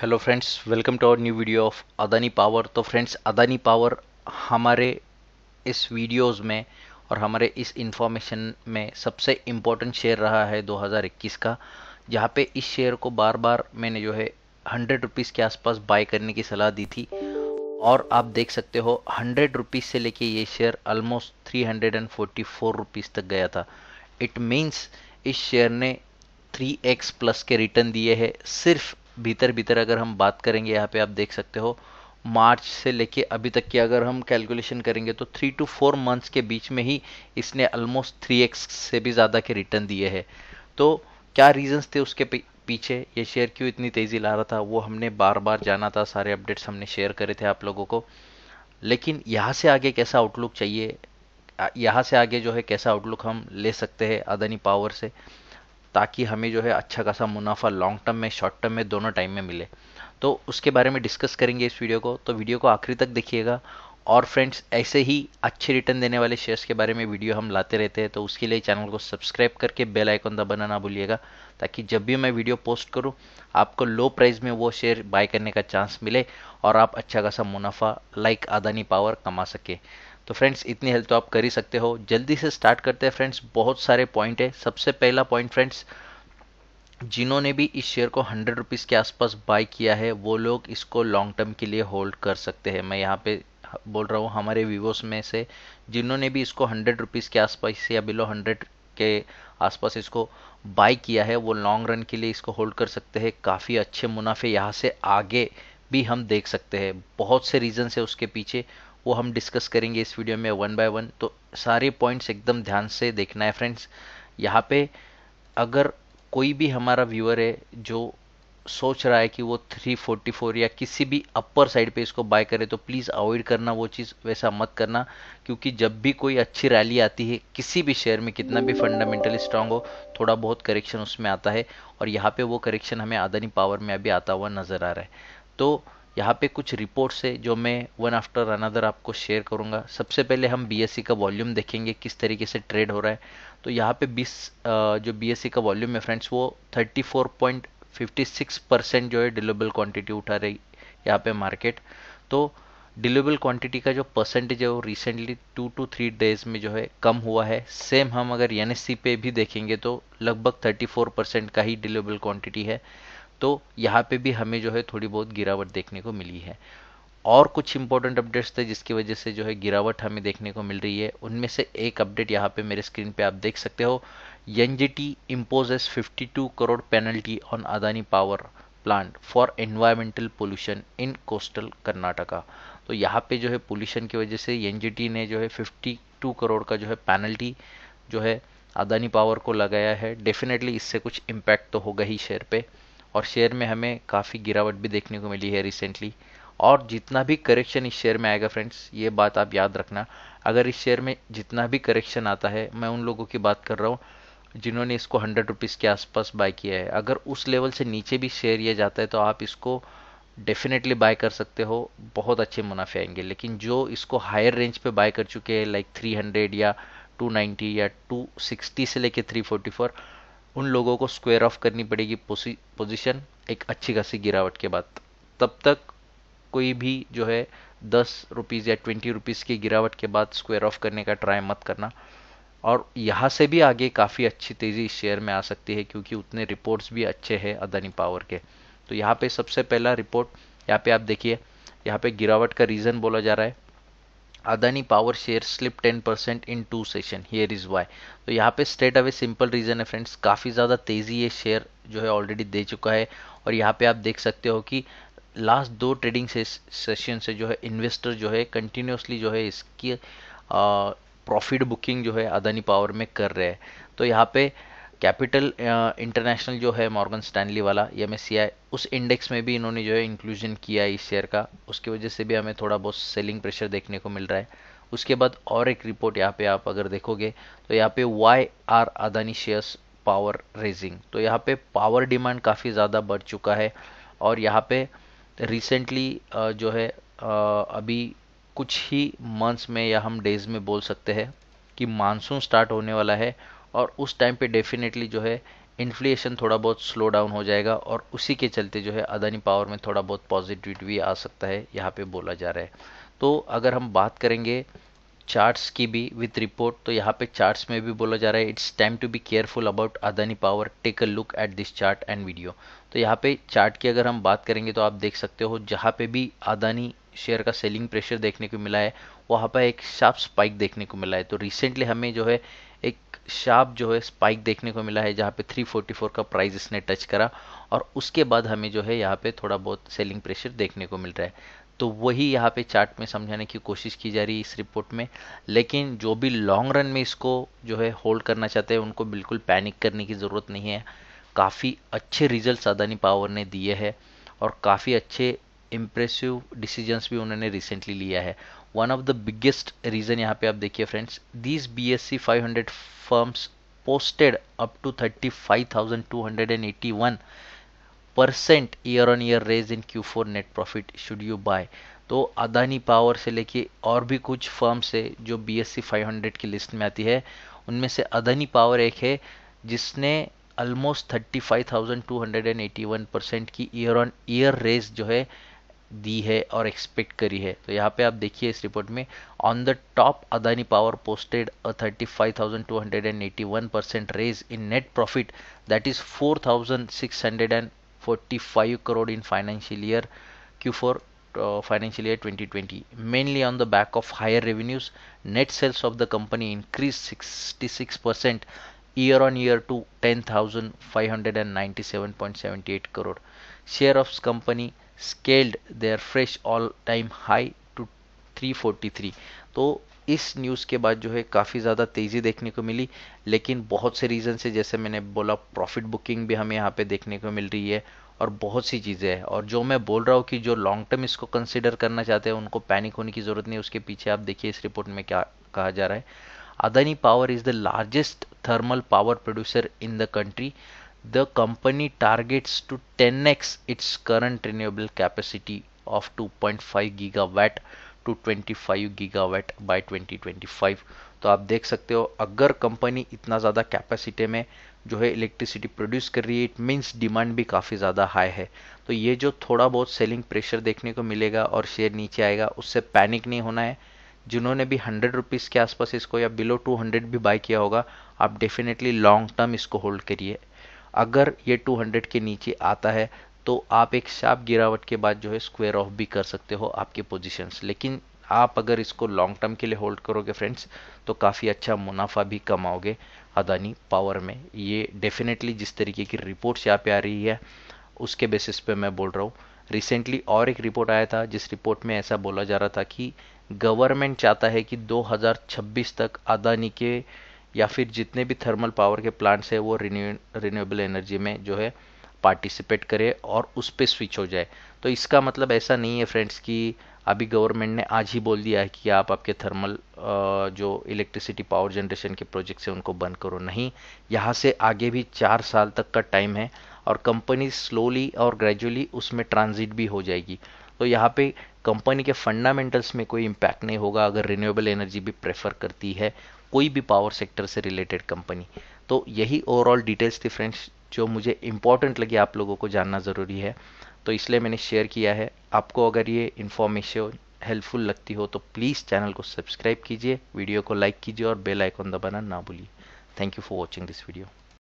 hello friends welcome to our new video of Adani power तो friends Adani power हमारे इस videos में और हमारे इस इंफॉर्मेशन में सबसे इम्पोर्टेंट शेयर रहा है 2021 का जहां पे इस शेयर को बार बार मैंने जो है हंड्रेड रुपीज़ के आसपास बाय करने की सलाह दी थी और आप देख सकते हो हंड्रेड रुपीज़ से लेके ये share almost three hundred and forty four rupees तक गया था इट मीन्स इस शेयर ने थ्री एक्स प्लस के रिटर्न दिए है सिर्फ भीतर भीतर अगर हम बात करेंगे यहाँ पे आप देख सकते हो मार्च से लेके अभी तक की अगर हम कैलकुलेशन करेंगे तो थ्री टू फोर मंथ्स के बीच में ही इसने ऑलमोस्ट थ्री एक्स से भी ज़्यादा के रिटर्न दिए हैं तो क्या रीजंस थे उसके पीछे ये शेयर क्यों इतनी तेज़ी ला रहा था वो हमने बार बार जाना था सारे अपडेट्स हमने शेयर करे थे आप लोगों को लेकिन यहाँ से आगे कैसा आउटलुक चाहिए यहाँ से आगे जो है कैसा आउटलुक हम ले सकते हैं अदानी पावर से ताकि हमें जो है अच्छा खासा मुनाफा लॉन्ग टर्म में शॉर्ट टर्म में दोनों टाइम में मिले तो उसके बारे में डिस्कस करेंगे इस वीडियो को तो वीडियो को आखिरी तक देखिएगा और फ्रेंड्स ऐसे ही अच्छे रिटर्न देने वाले शेयर्स के बारे में वीडियो हम लाते रहते हैं तो उसके लिए चैनल को सब्सक्राइब करके बेल आइकन दबाना ना भूलिएगा ताकि जब भी मैं वीडियो पोस्ट करूं आपको लो प्राइस में वो शेयर बाय करने का चांस मिले और आप अच्छा खासा मुनाफा लाइक अदानी पावर कमा सके तो फ्रेंड्स इतनी हेल्प तो आप कर ही सकते हो जल्दी से स्टार्ट करते हैं फ्रेंड्स बहुत सारे पॉइंट है सबसे पहला पॉइंट फ्रेंड्स जिन्होंने भी इस शेयर को हंड्रेड रुपीज़ के आसपास बाय किया है वो लोग इसको लॉन्ग टर्म के लिए होल्ड कर सकते हैं मैं यहाँ पे बोल रहा हूँ हमारे वीवोस में से जिन्होंने भी इसको हंड्रेड रुपीज़ के आसपास या बिलो हंड्रेड के आसपास इसको बाय किया है वो लॉन्ग रन के लिए इसको होल्ड कर सकते हैं काफ़ी अच्छे मुनाफे यहाँ से आगे भी हम देख सकते हैं बहुत से रीजन है उसके पीछे वो हम डिस्कस करेंगे इस वीडियो में वन बाय वन तो सारे पॉइंट्स एकदम ध्यान से देखना है फ्रेंड्स यहाँ पे अगर कोई भी हमारा व्यूअर है जो सोच रहा है कि वो 344 या किसी भी अपर साइड पे इसको बाय करे तो प्लीज़ अवॉइड करना वो चीज़ वैसा मत करना क्योंकि जब भी कोई अच्छी रैली आती है किसी भी शेयर में कितना भी फंडामेंटली स्ट्रांग हो थोड़ा बहुत करेक्शन उसमें आता है और यहाँ पे वो करेक्शन हमें आदानी पावर में अभी आता हुआ नज़र आ रहा है तो यहाँ पे कुछ रिपोर्ट्स है जो मैं वन आफ्टर अनदर आपको शेयर करूँगा सबसे पहले हम बी का वॉल्यूम देखेंगे किस तरीके से ट्रेड हो रहा है तो यहाँ पे 20 जो बी का वॉल्यूम है फ्रेंड्स वो 34.56 परसेंट जो है डिलेबल क्वांटिटी उठा रही यहाँ पे मार्केट तो डिलेबल क्वांटिटी का जो परसेंटेज है वो recently two to three days में जो है कम हुआ है सेम हम अगर एन e पे भी देखेंगे तो लगभग 34 परसेंट का ही डिलेबल क्वांटिटी है तो यहाँ पे भी हमें जो है थोड़ी बहुत गिरावट देखने को मिली है और कुछ इंपॉर्टेंट अपडेट्स थे जिसकी वजह से जो है गिरावट हमें देखने को मिल रही है उनमें से एक अपडेट यहाँ पे मेरे स्क्रीन पे आप देख सकते हो N G T imposes fifty crore penalty on Adani power plant for environmental pollution in coastal Karnataka तो यहाँ पे जो है पोल्यूशन की वजह से एनजीटी ने जो है टू करोड़ का जो है पेनल्टी जो है अदानी पावर को लगाया है डेफिनेटली इससे कुछ इम्पैक्ट तो होगा ही शेयर पे और शेयर में हमें काफ़ी गिरावट भी देखने को मिली है रिसेंटली और जितना भी करेक्शन इस शेयर में आएगा फ्रेंड्स ये बात आप याद रखना अगर इस शेयर में जितना भी करेक्शन आता है मैं उन लोगों की बात कर रहा हूँ जिन्होंने इसको हंड्रेड रुपीज़ के आसपास बाय किया है अगर उस लेवल से नीचे भी शेयर यह जाता है तो आप इसको डेफिनेटली बाय कर सकते हो बहुत अच्छे मुनाफे आएंगे लेकिन जो इसको हायर रेंज पे बाय कर चुके हैं लाइक 300 या 290 या 260 से लेके 344 उन लोगों को स्क्वेयर ऑफ करनी पड़ेगी पोजीशन एक अच्छी खासी गिरावट के बाद तब तक कोई भी जो है दस रुपीज़ या ट्वेंटी रुपीज़ की गिरावट के बाद स्क्वेयर ऑफ करने का ट्राई मत करना और यहाँ से भी आगे काफ़ी अच्छी तेज़ी इस शेयर में आ सकती है क्योंकि उतने रिपोर्ट्स भी अच्छे हैं अदानी पावर के तो यहाँ पे सबसे पहला रिपोर्ट यहाँ पे आप देखिए यहाँ पे गिरावट का रीज़न बोला जा रहा है Adani power share slip 10% in two session here is why तो यहाँ पे स्ट्रेट अवे सिंपल रीजन है फ्रेंड्स काफ़ी ज़्यादा तेज़ी ये शेयर जो है ऑलरेडी दे चुका है और यहाँ पे आप देख सकते हो कि लास्ट दो ट्रेडिंग सेशन से जो है इन्वेस्टर जो है कंटिन्यूसली जो है इसकी प्रॉफिट बुकिंग जो है अदानी पावर में कर रहे हैं तो यहाँ पे कैपिटल इंटरनेशनल जो है मॉर्गन स्टैनली वाला एम उस इंडेक्स में भी इन्होंने जो है इंक्लूजन किया है इस शेयर का उसकी वजह से भी हमें थोड़ा बहुत सेलिंग प्रेशर देखने को मिल रहा है उसके बाद और एक रिपोर्ट यहाँ पे आप अगर देखोगे तो यहाँ पे why are Adani shares power rising तो यहाँ पे पावर डिमांड काफ़ी ज़्यादा बढ़ चुका है और यहाँ पे रिसेंटली जो है अभी कुछ ही मंथ्स में या हम डेज में बोल सकते हैं कि मानसून स्टार्ट होने वाला है और उस टाइम पे डेफिनेटली जो है इन्फ्लेशन थोड़ा बहुत स्लो डाउन हो जाएगा और उसी के चलते जो है अदानी पावर में थोड़ा बहुत पॉजिटिविटी भी आ सकता है यहाँ पे बोला जा रहा है तो अगर हम बात करेंगे चार्ट्स की भी विथ रिपोर्ट तो यहाँ पे चार्ट्स में भी बोला जा रहा है it's time to be careful about Adani power take a look at this chart and video तो यहाँ पे चार्ट की अगर हम बात करेंगे तो आप देख सकते हो जहाँ पे भी अदानी शेयर का सेलिंग प्रेशर देखने को मिला है वहाँ पर एक शार्प स्पाइक देखने को मिला है तो रिसेंटली हमें जो है एक शार्प जो है स्पाइक देखने को मिला है जहाँ पे 344 का प्राइस इसने टच करा और उसके बाद हमें जो है यहाँ पे थोड़ा बहुत सेलिंग प्रेशर देखने को मिल रहा है तो वही यहाँ पे चार्ट में समझाने की कोशिश की जा रही है इस रिपोर्ट में लेकिन जो भी लॉन्ग रन में इसको जो है होल्ड करना चाहते हैं उनको बिल्कुल पैनिक करने की ज़रूरत नहीं है काफ़ी अच्छे रिजल्ट अदानी पावर ने दिए हैं और काफ़ी अच्छे इम्प्रेसिव डिसीजंस भी उन्होंने रिसेंटली लिया है one of the biggest reason यहाँ पे आप देखिए friends these B S C five hundred firms posted up to thirty five thousand two hundred and eighty one percent year on year raise in Q four net profit should you buy तो Adani power से लेके और भी कुछ firms है जो B S C five hundred की list में आती है उनमें से अदानी पावर एक है जिसने almost thirty five thousand two hundred and eighty one percent की ईयर ऑन ईयर रेज जो है दी है और एक्सपेक्ट करी है तो यहाँ पे आप देखिए इस रिपोर्ट में on the top Adani power posted thirty five thousand two hundred and eighty one percent raise in net profit that is four thousand six hundred and forty five crore in financial year Q four financial year twenty twenty mainly on the back of higher revenues net sales of the company increase sixty six percent year on year to ten thousand five hundred and ninety seven crore share of company scaled their fresh all time high to 343 तो इस news के बाद जो है काफ़ी ज़्यादा तेज़ी देखने को मिली लेकिन बहुत से रीज़न से जैसे मैंने बोला प्रॉफिट बुकिंग भी हमें यहाँ पे देखने को मिल रही है और बहुत सी चीज़ें हैं और जो मैं बोल रहा हूँ कि जो लॉन्ग टर्म इसको कंसिडर करना चाहते हैं उनको पैनिक होने की ज़रूरत नहीं उसके पीछे आप देखिए इस रिपोर्ट में क्या कहा जा रहा है Adani power is the largest thermal power producer in the country the company targets to 10x its current renewable capacity of 2.5 gigawatt to 25 gigawatt by 2025 तो आप देख सकते हो अगर कंपनी इतना ज़्यादा कैपेसिटी में जो है इलेक्ट्रिसिटी प्रोड्यूस कर रही है इट मींस डिमांड भी काफ़ी ज़्यादा हाई है तो ये जो थोड़ा बहुत सेलिंग प्रेशर देखने को मिलेगा और शेयर नीचे आएगा उससे पैनिक नहीं होना है जिन्होंने भी हंड्रेड रुपीज़ के आसपास इसको या बिलो टू हंड्रेड भी बाय किया होगा आप डेफिनेटली लॉन्ग टर्म इसको होल्ड करिए अगर ये 200 के नीचे आता है तो आप एक शार्प गिरावट के बाद जो है स्क्वेयर ऑफ भी कर सकते हो आपके पोजिशन लेकिन आप अगर इसको लॉन्ग टर्म के लिए होल्ड करोगे फ्रेंड्स तो काफ़ी अच्छा मुनाफा भी कमाओगे अदानी पावर में ये डेफिनेटली जिस तरीके की रिपोर्ट्स यहाँ पे आ रही है उसके बेसिस पे मैं बोल रहा हूँ रिसेंटली और एक रिपोर्ट आया था जिस रिपोर्ट में ऐसा बोला जा रहा था कि गवर्नमेंट चाहता है कि 2026 तक अदानी के या फिर जितने भी थर्मल पावर के प्लांट्स हैं वो रिन्यू रिन्यूएबल एनर्जी में जो है पार्टिसिपेट करे और उस पर स्विच हो जाए तो इसका मतलब ऐसा नहीं है फ्रेंड्स कि अभी गवर्नमेंट ने आज ही बोल दिया है कि आप आपके थर्मल जो इलेक्ट्रिसिटी पावर जनरेशन के प्रोजेक्ट से उनको बंद करो नहीं यहाँ से आगे भी चार साल तक का टाइम है और कंपनी स्लोली और ग्रेजुअली उसमें ट्रांजिट भी हो जाएगी तो यहाँ पे कंपनी के फंडामेंटल्स में कोई इम्पैक्ट नहीं होगा अगर रिन्यूएबल एनर्जी भी प्रेफर करती है कोई भी पावर सेक्टर से रिलेटेड कंपनी तो यही ओवरऑल डिटेल्स थी फ्रेंड्स जो मुझे इंपॉर्टेंट लगी आप लोगों को जानना ज़रूरी है तो इसलिए मैंने शेयर किया है आपको अगर ये इन्फॉर्मेशन हेल्पफुल लगती हो तो प्लीज़ चैनल को सब्सक्राइब कीजिए वीडियो को लाइक कीजिए और बेल आइकॉन दबाना ना भूलिए thank you for watching this video